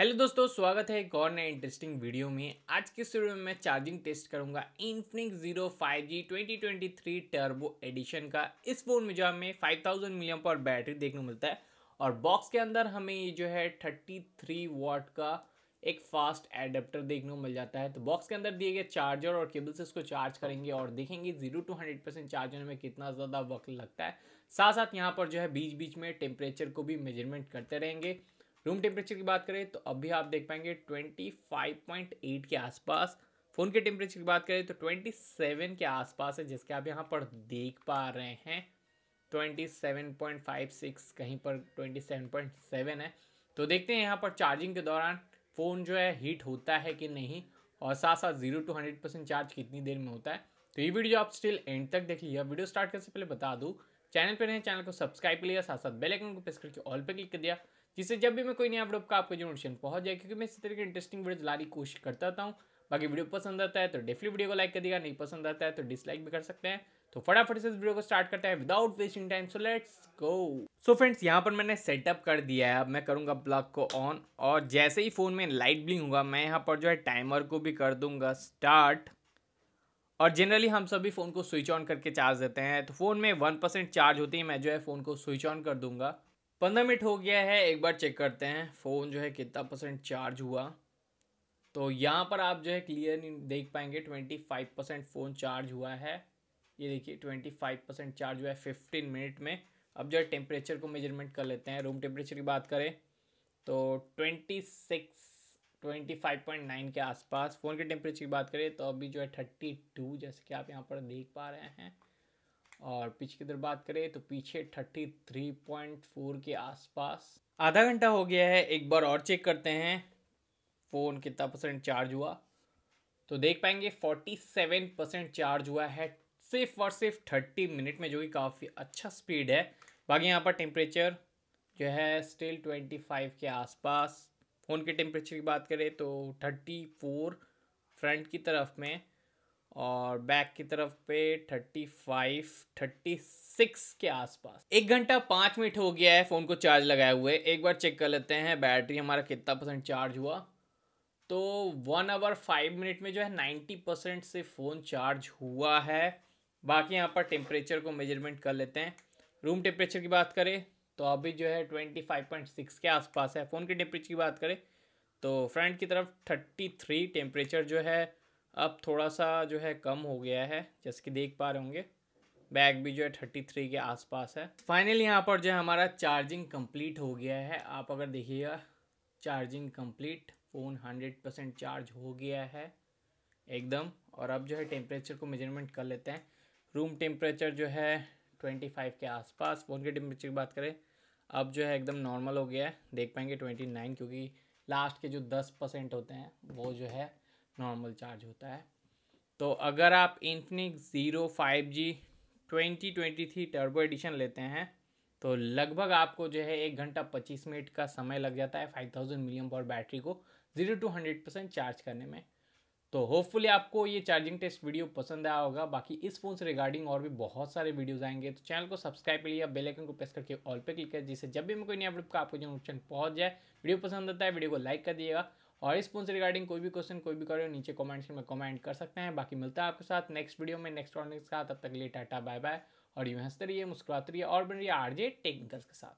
hello दोस्तों स्वागत है एक और नए इंटरेस्टिंग वीडियो में आज के वीडियो में मैं चार्जिंग टेस्ट करूंगा Infinix zero five G twenty twenty three turbo edition का इस फ़ोन में जो हमें फाइव थाउजेंड मिलियम पर बैटरी देखने को मिलता है और बॉक्स के अंदर हमें ये जो है थर्टी थ्री वॉट का एक फास्ट एडेप्टर देखने को मिल जाता है तो बॉक्स के अंदर दिए गए चार्जर और केबल से इसको चार्ज करेंगे और देखेंगे zero to hundred percent charge होने में कितना ज़्यादा वक्त लगता है साथ साथ यहाँ पर जो है बीच बीच में टेम्परेचर को भी मेजरमेंट करते रहेंगे रूम टेम्परेचर की बात करें तो अभी आप देख पाएंगे 25.8 के आसपास फ़ोन के टेम्परेचर की बात करें तो 27 के आसपास है जिसके आप यहाँ पर देख पा रहे हैं 27.56 कहीं पर 27.7 है तो देखते हैं यहाँ पर चार्जिंग के दौरान फ़ोन जो है हीट होता है कि नहीं और साथ साथ zero to hundred percent charge कितनी देर में होता है तो ये वीडियो आप स्टिल एंड तक देखिए यह वीडियो स्टार्ट करने से पहले बता दूँ चैनल पर नहीं चैनल को सब्सक्राइब कर लिया साथ साथ बेल आइकन को प्रेस करके ऑल पे क्लिक कर दिया जिससे जब भी मैं कोई नया अपडेट का आपको जो नोटिशन पहुंच जाए क्योंकि मैं इसी तरह इंटरेस्टिंग वीडियो लाने की कोशिश करता हूँ बाकी वीडियो पसंद आता है तो डेफिनेट वीडियो को लाइक कर दिया नहीं पसंद आता है तो डिसलाइक भी कर सकते हैं तो फटाफट से इस वीडियो को स्टार्ट करते हैं without wasting time so let's go so friends यहाँ पर मैंने सेटअप कर दिया है अब मैं करूँगा प्लग को ऑन और जैसे ही फ़ोन में लाइट ब्लिंग होगा मैं यहाँ पर जो है टाइमर को भी कर दूंगा स्टार्ट और जनरली हम सभी फ़ोन को स्विच ऑन करके चार्ज देते हैं तो फ़ोन में वन परसेंट चार्ज होती है मैं जो है फ़ोन को स्विच ऑन कर दूंगा पंद्रह मिनट हो गया है एक बार चेक करते हैं फ़ोन जो है कितना परसेंट चार्ज हुआ तो यहाँ पर आप जो है क्लियर नहीं देख पाएंगे twenty five percent phone charge हुआ है ये देखिए ट्वेंटी फाइव परसेंट चार्ज हुआ है फिफ्टीन मिनट में अब जो है टेम्परेचर को मेजरमेंट कर लेते हैं रूम टेम्परेचर की बात करें तो twenty six twenty five point nine के आसपास फ़ोन के टेम्परेचर की बात करें तो अभी जो है थर्टी टू जैसे कि आप यहाँ पर देख पा रहे हैं और पीछे की तरफ बात करें तो पीछे 33.4 के आसपास आधा घंटा हो गया है एक बार और चेक करते हैं फ़ोन कितना परसेंट चार्ज हुआ तो देख पाएंगे 47 परसेंट चार्ज हुआ है सिर्फ और सिर्फ 30 मिनट में जो कि काफ़ी अच्छा स्पीड है बाकी यहाँ पर टेम्परेचर जो है स्टिल 25 के आसपास फ़ोन के टेम्परेचर की बात करें तो 34 फ्रंट की तरफ में और बैक की तरफ पे थर्टी फाइव थर्टी सिक्स के आसपास एक घंटा पाँच मिनट हो गया है फ़ोन को चार्ज लगाए हुए एक बार चेक कर लेते हैं बैटरी हमारा कितना परसेंट चार्ज हुआ तो वन आवर फाइव मिनट में जो है नाइन्टी परसेंट से फ़ोन चार्ज हुआ है बाकी यहाँ पर टेम्परेचर को मेजरमेंट कर लेते हैं रूम टेम्परेचर की बात करें तो अभी जो है ट्वेंटी फाइव पॉइंट सिक्स के आसपास है फ़ोन के टेम्परेचर की बात करें तो फ्रंट की तरफ थर्टी थ्री टेम्परेचर जो है अब थोड़ा सा जो है कम हो गया है जैसे कि देख पा रहे होंगे बैग भी जो है थर्टी थ्री के आसपास है फाइनल यहाँ पर जो है हमारा चार्जिंग कंप्लीट हो गया है आप अगर देखिएगा charging complete phone hundred percent charge हो गया है एकदम और अब जो है टेम्परेचर को मेजरमेंट कर लेते हैं रूम टेम्परेचर जो है ट्वेंटी फाइव के आसपास फ़ोन के टेम्परेचर की बात करें अब जो है एकदम नॉर्मल हो गया है देख पाएंगे ट्वेंटी नाइन क्योंकि लास्ट के जो दस परसेंट होते हैं वो जो है नॉर्मल चार्ज होता है तो अगर आप Infinix zero five G twenty twenty three turbo edition लेते हैं तो लगभग आपको जो है एक घंटा पच्चीस मिनट का समय लग जाता है फाइव थाउजेंड मिलियम पर बैटरी को zero to hundred percent charge करने में तो होपफुली आपको ये चार्जिंग टेस्ट वीडियो पसंद आया होगा बाकी इस फ़ोन से रिगार्डिंग और भी बहुत सारे वीडियोज़ आएंगे तो चैनल को सब्सक्राइब कर लिया बेलाइकन को प्रेस करके ऑल पे क्लिक कर जिससे जब भी मैं कोई नया अपडेट का आपको जो ऑप्शन पहुंच जाए वीडियो पसंद आता है वीडियो को लाइक कर दिएगा और इस फोन से रिगार्डिंग कोई भी क्वेश्चन कोई भी करो नीचे कमेंट में कमेंट कर सकते हैं बाकी मिलता है आपके साथ नेक्स्ट वीडियो में नेक्स्ट टॉपिक के साथ तब तक लिए टाटा बाय बाय और यूँ हंसते रहिए मुस्कुराते रहिए और बन रही आर जे टेक के साथ